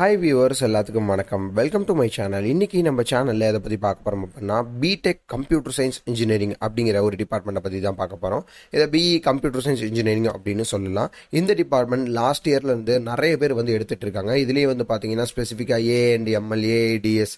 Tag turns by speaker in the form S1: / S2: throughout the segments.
S1: hi viewers எல்லாத்துக்கும் வணக்கம் welcome to my channel இன்றைக்கி நம்ம சேனலில் எதை பற்றி பார்க்க போகிறோம் அப்படின்னா பிடெக் கம்ப்யூட்டர் சயின்ஸ் இன்ஜினியரிங் அப்படிங்கிற ஒரு டிபார்ட்மெண்ட்டை பற்றி தான் பார்க்க போகிறோம் இதை பிஇ கம்ப்யூட்டர் சயின்ஸ் இன்ஜினியரிங் அப்படின்னு சொல்லலாம் இந்த டிபார்ட்மெண்ட் லாஸ்ட் இயர்லேருந்து நிறைய பேர் வந்து எடுத்துகிட்டு இருக்காங்க இதுலேயே வந்து பார்த்தீங்கன்னா ஸ்பெசிஃபிக்காக ஏ அண்ட் எம்எல் ஏடிஎஸ்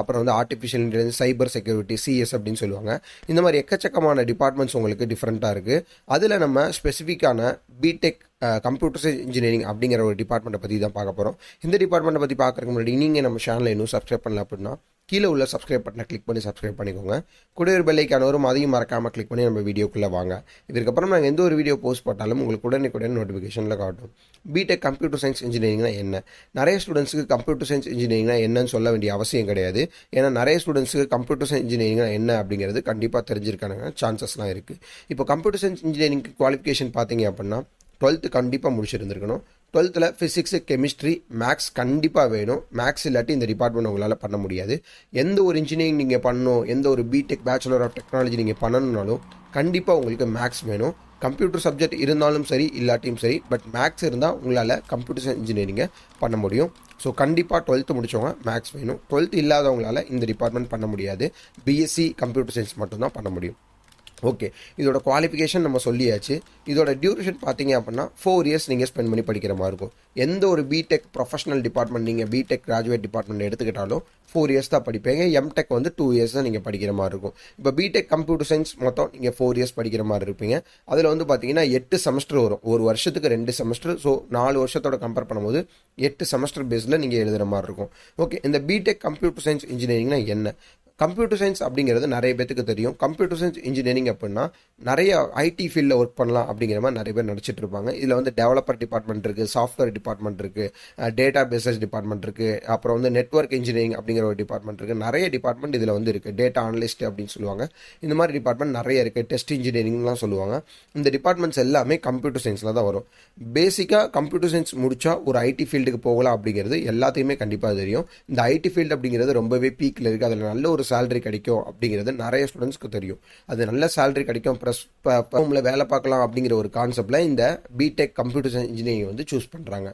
S1: அப்புறம் வந்து artificial intelligence cyber security CS அப்படின்னு சொல்லுவாங்க இந்த மாதிரி எக்கச்சக்கமான டிபார்ட்மெண்ட்ஸ் உங்களுக்கு டிஃப்ரெண்ட்டாக இருக்குது அதில் நம்ம ஸ்பெசிஃபிக்கான பிடெக் கம்ப்யூட்டர்ஸ் இன்ஜினியரிங் அப்படிங்கிற ஒரு டிபார்ட்மெண்ட்டை பற்றி தான் பார்க்க போகிறோம் இந்த டிபார்ட்மெண்ட்டை பற்றி பார்க்குறதுக்கு முன்னாடி நீங்கள் நம்ம சேனலில் இன்னும் சப்ஸ்கிரைப் பண்ணல அப்படின்னா கீழே உள்ள சப்ஸ்கிரைப் பட்டனை கிளிக் பண்ணி சப்ஸ்கிரைப் பண்ணிக்கோங்க கூட ஒரு பெல்லைக்கானவரும் அதையும் மறக்காமல் கிளிக் பண்ணி நம்ம வீடியோக்குள்ளே வாங்க இதுக்கப்புறம் நாங்கள் எந்த ஒரு வீடியோ போஸ்ட் போட்டாலும் உங்களுக்கு உடனுக்குடன் நோட்டிஃபிகேஷனில் காட்டும் பிடெக் கம்ப்யூட்டர் சயின்ஸ் இன்ஜினியரிங்னா என்ன நிறைய ஸ்டூடெண்ட்ஸுக்கு கம்ப்யூட்டர் சயின்ஸ் இன்ஜினியரிங்னா என்னன்னு சொல்ல வேண்டிய அவசியம் கிடையாது ஏன்னா நிறைய ஸ்டூடெண்ட்ஸுக்கு கம்ப்யூட்டர் சயின்ஸ் இன்ஜினியரிங்னா என்ன அப்படிங்கிறது கண்டிப்பாக தெரிஞ்சிருக்கானுங்க சான்சஸ்லாம் இருக்குது இப்போ கம்ப்யூட்டர் சயின்ஸ் இன்ஜினியரிங்க்கு குவாலிஃபிகேஷன் பார்த்தீங்க அப்படின்னா டுவெல்த்து கண்டிப்பாக முடிச்சிருந்துருக்கணும் டுவெல்த்தில் ஃபிசிக்ஸு கெமிஸ்ட்ரி மேக்ஸ் கண்டிப்பாக வேணும் மேக்ஸ் இல்லாட்டி இந்த டிபார்ட்மெண்ட் உங்களால் பண்ண முடியாது எந்த ஒரு இன்ஜினியரிங் நீங்கள் பண்ணணும் எந்த ஒரு பிடெக் பேச்சுலர் ஆஃப் டெக்னாலஜி நீங்கள் பண்ணணுனாலும் கண்டிப்பாக உங்களுக்கு மேக்ஸ் வேணும் கம்ப்யூட்டர் சப்ஜெக்ட் இருந்தாலும் சரி இல்லாட்டியும் சரி பட் மேக்ஸ் இருந்தால் உங்களால் கம்ப்யூட்டர் இன்ஜினியரிங்கை பண்ண முடியும் ஸோ கண்டிப்பாக டுவெல்த்து முடித்தவங்க மேக்ஸ் வேணும் டுவெல்த்து இல்லாதவங்களால் இந்த டிபார்ட்மெண்ட் பண்ண முடியாது பிஎஸ்சி கம்ப்யூட்டர் சயின்ஸ் மட்டும்தான் பண்ண முடியும் ஓகே இதோட குவாலிஃபிகேஷன் நம்ம சொல்லியாச்சு இதோட டியூரேஷன் பார்த்தீங்க அப்படின்னா ஃபோர் இயர்ஸ் நீங்கள் ஸ்பெண்ட் பண்ணி படிக்கிற மாதிரி இருக்கும் எந்த ஒரு பிடெக் ப்ரொஃபஷனல் டிபார்ட்மெண்ட் நீங்கள் பிடெக் கிராஜுவேட் டிபார்ட்மெண்ட் எடுத்துக்கிட்டாலும் ஃபோர் இயர்ஸ் தான் படிப்பீங்க எம்டெக் வந்து டூ இயர்ஸ் தான் நீங்கள் படிக்கிற மாதிரி இருக்கும் இப்போ பிடெக் கம்ப்யூட்டர் சயின்ஸ் மொத்தம் நீங்கள் ஃபோர் இயர்ஸ் படிக்கிற மாதிரி இருப்பீங்க அதில் வந்து பார்த்தீங்கன்னா எட்டு செமஸ்டர் வரும் ஒரு வருஷத்துக்கு ரெண்டு செமஸ்டர் ஸோ நாலு வருஷத்தோட கம்பேர் பண்ணும்போது எட்டு செமஸ்டர் பேஸில் நீங்கள் எழுதுகிற மாதிரி இருக்கும் ஓகே இந்த பிடெக் கம்ப்யூட்டர் சயின்ஸ் இன்ஜினியரிங்னா என்ன கம்ப்யூட்டர் சயின்ஸ் அப்படிங்கிறது நிறைய பேத்துக்கு தெரியும் கம்ப்யூட்டர் சயின்ஸ் இன்ஜினியரிங் அப்படின்னா நிறைய ஐடி ஃபீல்டில் ஒர்க் பண்ணலாம் அப்படிங்கிற மாதிரி நிறைய பேர் நினச்சிட்டு இருப்பாங்க இதில் வந்து டெவலப்பர் டிபார்ட்மெண்ட் இருக்குது சாஃப்ட்வேர் டிபார்ட்மெண்ட் இருக்குது டேட்டா பேசஸ் டிபார்ட்மெண்ட் இருக்குது அப்புறம் வந்து நெட்ஒர்க் இன்ஜினியரிங் அப்படிங்கிற ஒரு டிபார்ட்மெண்ட் இருக்குது நிறைய டிபார்ட்மெண்ட் இதில் வந்து இருக்குது டேட்டா அனலிஸ்ட் அப்படின்னு சொல்லுவாங்க இந்த மாதிரி டிபார்ட்மெண்ட் நிறைய இருக்குது டெஸ்ட் இன்ஜினியரிங்லாம் சொல்லுவாங்க இந்த டிபார்ட்மெண்ட்ஸ் எல்லாமே கம்ப்யூட்டர் சயின்ஸில் தான் வரும் பேசிக்காக கம்ப்யூட்டர் சயின்ஸ் முடிச்சா ஒரு ஐடி ஃபீல்டுக்கு போகலாம் அப்படிங்கிறது எல்லாத்தையுமே கண்டிப்பாக தெரியும் இந்த ஐடி ஃபீல்டு அப்படிங்கிறது ரொம்பவே பீக்கில் இருக்குது அதில் நல்ல ஒரு சேலரி கிடைக்கும் அப்படிங்கிறது நிறைய ஸ்டூடெண்ட்ஸ்க்கு தெரியும் அது நல்ல சேலரி கிடைக்கும் ப்ளஸ் ஃபோமில் வேலை பார்க்கலாம் அப்படிங்கிற ஒரு கான்செப்டில் இந்த பிடெக் கம்ப்யூட்டர் சயின்ஸ் இன்ஜினியரிங் வந்து சூஸ் பண்ணுறாங்க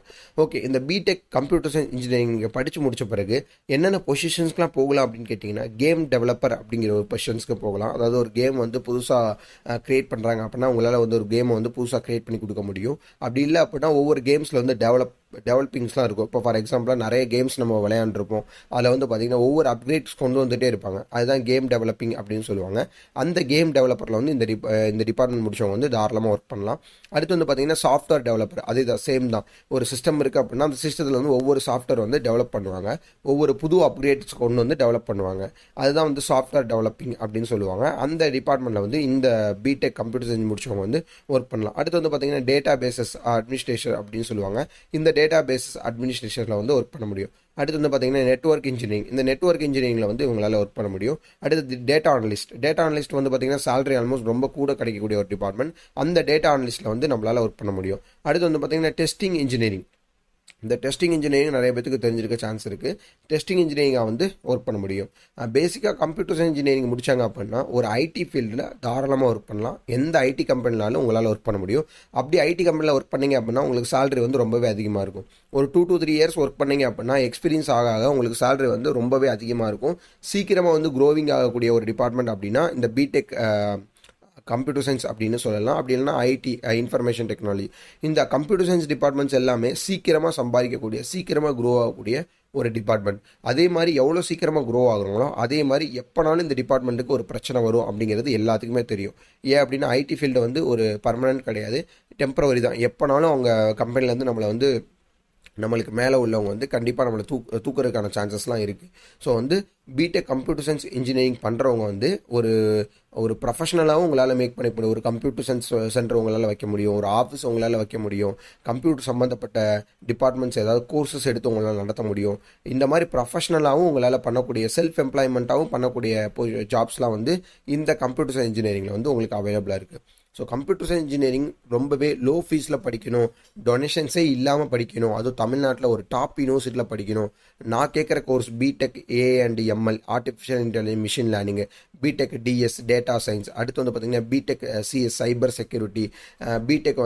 S1: ஓகே இந்த பிடெக் கம்ப்யூட்டர் சயின்ஸ் இன்ஜினியரிங் படித்து முடித்த பிறகு என்னென்ன பொசிஷன்ஸ்லாம் போகலாம் அப்படின்னு கேட்டிங்கன்னா கேம் டெவலப்பர் அப்படிங்கிற ஒரு பொசிஷன்ஸ்க்கு போகலாம் அதாவது ஒரு கேம் வந்து புதுசாக கிரியேட் பண்ணுறாங்க அப்படின்னா உங்களால் வந்து ஒரு கேமை வந்து புதுசாக கிரியேட் பண்ணி கொடுக்க முடியும் அப்படி இல்லை அப்படின்னா ஒவ்வொரு கேம்ஸில் வந்து டெவலப் டெவலப்பிங்ஸ்லாம் இருக்கும் இப்போ ஃபார் எக்ஸாம்பிளாக நிறைய கேம்ஸ் நம்ம விளையாண்டுருப்போம் அதில் வந்து பார்த்திங்கன்னா ஒவ்வொரு அப்டேட்ஸ் கொண்டு வந்துகிட்டே இருப்பாங்க அதுதான் கேம் டெவலப்பிங் அப்படின்னு சொல்லுவாங்க அந்த கேம் டெவலப்பரில் வந்து இந்த இந்த டிபார்ட்மெண்ட் முடிச்சவங்க வந்து தாராளமாக ஒர்க் பண்ணலாம் அடுத்து வந்து பார்த்திங்கன்னா சாஃப்ட்வேர் டெவலப்பர் அது தான் சேம் தான் ஒரு சிஸ்டம் இருக்குது அப்படின்னா அந்த சிஸ்டத்தில் வந்து ஒவ்வொரு சாஃப்ட்வேர் வந்து டெவலப் பண்ணுவாங்க ஒவ்வொரு புது அப்டேட்ஸ் கொண்டு வந்து டெவலப் பண்ணுவாங்க அதுதான் வந்து சாஃப்ட்வேர் டெவலப்பிங் அப்படின்னு சொல்லுவாங்க அந்த டிபார்ட்மெண்ட்டில் வந்து இந்த பிடெக் கம்ப்யூட்டர் சயின்ஸ் முடிச்சவங்க வந்து ஒர்க் பண்ணலாம் அடுத்து வந்து பார்த்திங்கன்னா டேட்டா பேசஸ் அட்மினிஸ்ட்ரேஷன் அப்படின்னு சொல்லுவாங்க இந்த டேட்டா பேஸ் அட்மினிஸ்ட்ரேஷனில் வந்து ஒர்க் பண்ண முடியும் அடுத்து வந்து பார்த்தீங்கன்னா நெட்ஒர்க் இன்ஜினியரிங் இந்த நெட்ஒர்க் இன்ஜினியரிங்கில் வந்து இவங்களால் ஒர்க் பண்ண முடியும் அடுத்து டேட்டா அனலிஸ்ட் டேட்டா அனலிஸ்ட் வந்து பார்த்தீங்கன்னா சேலரி ஆல்மோஸ்ட் ரொம்ப கூட கிடைக்கக்கூடிய ஒரு டிபார்ட்மெண்ட் அந்த டேட்டா அனலிஸ்ட்டில் வந்து நம்மளால் ஒர்க் பண்ண முடியும் அடுத்து வந்து பார்த்தீங்கன்னா டெஸ்டிங் இன்ஜினியரிங் இந்த டெஸ்டிங் இன்ஜினியரிங் நிறைய பேத்துக்கு தெரிஞ்சிருக்க சான்ஸ் இருக்குது டெஸ்டிங் இன்ஜினியரிங்காக வந்து ஒர்க் பண்ண முடியும் பேசிக்காக கம்ப்யூட்டர் இன்ஜினியரிங் முடித்தாங்க அப்படின்னா ஒரு ஐடி ஃபீல்டில் தாராளமாக ஒர்க் பண்ணலாம் எந்த ஐடி கம்பெனினாலும் உங்களால் ஒர்க் பண்ண முடியும் அப்படி ஐடி கம்பெனியில் ஒர்க் பண்ணிங்க அப்படின்னா உங்களுக்கு சேலரி வந்து ரொம்பவே அதிகமாக இருக்கும் ஒரு two two three years work பண்ணிங்க அப்படின்னா எக்ஸ்பீரியன்ஸ் ஆக ஆக உங்களுக்கு சேலரி வந்து ரொம்பவே அதிகமாக இருக்கும் சீக்கிரமாக வந்து க்ரோவிங் ஆகக்கூடிய ஒரு டிபார்ட்மெண்ட் அப்படின்னா இந்த பிடெக் கம்ப்யூட்டர் சயின்ஸ் அப்படின்னு சொல்லலாம் அப்படி இல்லைனா ஐடி இன்ஃபர்மேஷன் டெக்னாலஜி இந்த கம்ப்யூட்டர் சயின்ஸ் டிபார்ட்மெண்ட்ஸ் எல்லாமே சீக்கிரமாக சம்பாதிக்கக்கூடிய சீக்கிரமாக க்ரோ ஆகக்கூடிய ஒரு டிபார்ட்மெண்ட் அதே மாதிரி எவ்வளோ சீக்கிரமாக க்ரோ ஆகுறாங்களோ அதே மாதிரி எப்போனாலும் இந்த டிபார்ட்மெண்ட்டுக்கு ஒரு பிரச்சனை வரும் அப்படிங்கிறது எல்லாத்துக்குமே தெரியும் ஏன் அப்படின்னா ஐடி ஃபீல்டு வந்து ஒரு பர்மனன்ட் கிடையாது டெம்பரவரி தான் எப்போனாலும் அவங்க கம்பெனிலேருந்து நம்மளை வந்து நம்மளுக்கு மேலே உள்ளவங்க வந்து கண்டிப்பாக நம்மளை தூக்கு தூக்குறதுக்கான சான்சஸ்லாம் இருக்குது ஸோ வந்து பிடெக் கம்ப்யூட்டர் சயின்ஸ் இன்ஜினியரிங் பண்ணுறவங்க வந்து ஒரு ஒரு ப்ரொஃபஷனலாகவும் உங்களால் மேக் பண்ணி முடியும் ஒரு கம்ப்யூட்டர் சயின்ஸ் சென்டர் உங்களால் வைக்க முடியும் ஒரு ஆஃபீஸ் உங்களால் வைக்க முடியும் கம்ப்யூட்டர் சம்மந்தப்பட்ட டிபார்ட்மெண்ட்ஸ் ஏதாவது கோர்சஸ் எடுத்து உங்களால் நடத்த முடியும் இந்த மாதிரி ப்ரொஃபஷனலாகவும் உங்களால் பண்ணக்கூடிய செல்ஃப் எம்ப்ளாய்மெண்ட்டாகவும் பண்ணக்கூடிய ஜாப்ஸ்லாம் வந்து இந்த கம்ப்யூட்டர் சயின்ஸ் இன்ஜினியரிங்கில் வந்து உங்களுக்கு அவைலபிளாக இருக்குது ஸோ கம்ப்யூட்டர் சயின்ஸ் இன்ஜினியரிங் ரொம்பவே லோ ஃபீஸில் படிக்கணும் டொனேஷன்ஸே இல்லாமல் படிக்கணும் அதுவும் தமிழ்நாட்டில் ஒரு டாப் யூனிவர்சிட்டியில் படிக்கணும் நான் கேட்குற course BTech A and ML artificial intelligence machine learning BTech DS data science அடுத்து வந்து பார்த்தீங்கன்னா BTech CS cyber security BTech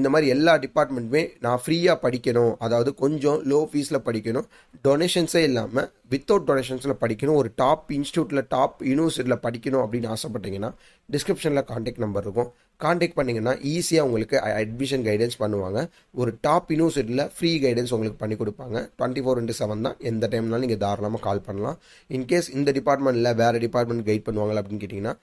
S1: இந்த மாதிரி எல்லா டிபார்ட்மெண்ட்டுமே நான் ஃப்ரீயாக படிக்கணும் அதாவது கொஞ்சம் லோ ஃபீஸில் படிக்கணும் டொனேஷன்ஸே இல்லாமல் வித்தவுட் டொனேஷன்ஸில் படிக்கணும் ஒரு டாப் இன்ஸ்டியூட்டில் டாப் யூனிவர்சிட்டியில் படிக்கணும் அப்படின்னு ஆசைப்பட்டீங்கன்னா டிஸ்கிரிப்ஷனில் காண்டாக்ட் நம்பர் இருக்கும் காண்டாக்ட் பண்ணிங்கன்னா ஈஸியாக உங்களுக்கு அட்மிஷன் கைடன்ஸ் பண்ணுவாங்க ஒரு டாப் யூனிவர்சிட்டியில் ஃப்ரீ கைடன்ஸ் உங்களுக்கு பண்ணி கொடுப்பாங்க டுவெண்ட்டி ஃபோர் இன்ட்டு செவன் தான் எந்த டைம்னாலும் நீங்கள் தாராளமாக கால் பண்ணலாம் இன்கேஸ் இந்த டிபார்ட்மெண்ட்டில் வேறு டிபார்ட்மெண்ட் கைட் பண்ணுவாங்க அப்படின்னு கேட்டிங்கன்னா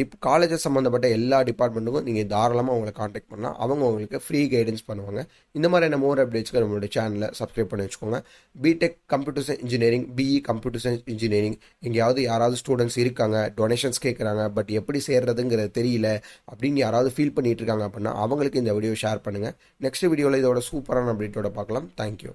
S1: டிப் காலேஜஸ் சம்மந்தப்பட்ட எல்லா டிபார்ட்மெண்ட்டுக்கும் நீங்கள் தாராளமாக உங்களை காண்டாக்ட் பண்ணலாம் அவங்க உங்களுக்கு ஃப்ரீ கைடன்ஸ் பண்ணுவாங்க இந்த மாதிரியான மோர் அப்டேட்ஸ்க்கு நம்மளுடைய சேனலை சப்ஸ்கிரைப் பண்ணி வச்சுக்கோங்க BTech computer science engineering BE computer science engineering எங்கேயாவது யாராவது ஸ்டூடெண்ட்ஸ் இருக்காங்க டொனேஷன்ஸ் கேட்குறாங்க பட் எப்படி சேர்றதுங்கிறது தெரியல அப்படின்னு யாராவது ஏதாவது ஃபீல் பண்ணிகிட்டு இருக்காங்க அப்படின்னா அவங்களுக்கு இந்த வீடியோ ஷேர் பண்ணுங்கள் நெக்ஸ்ட் வீடியோவில் இதோட சூப்பரான அப்டேட்டோட பார்க்கலாம் தேங்க்யூ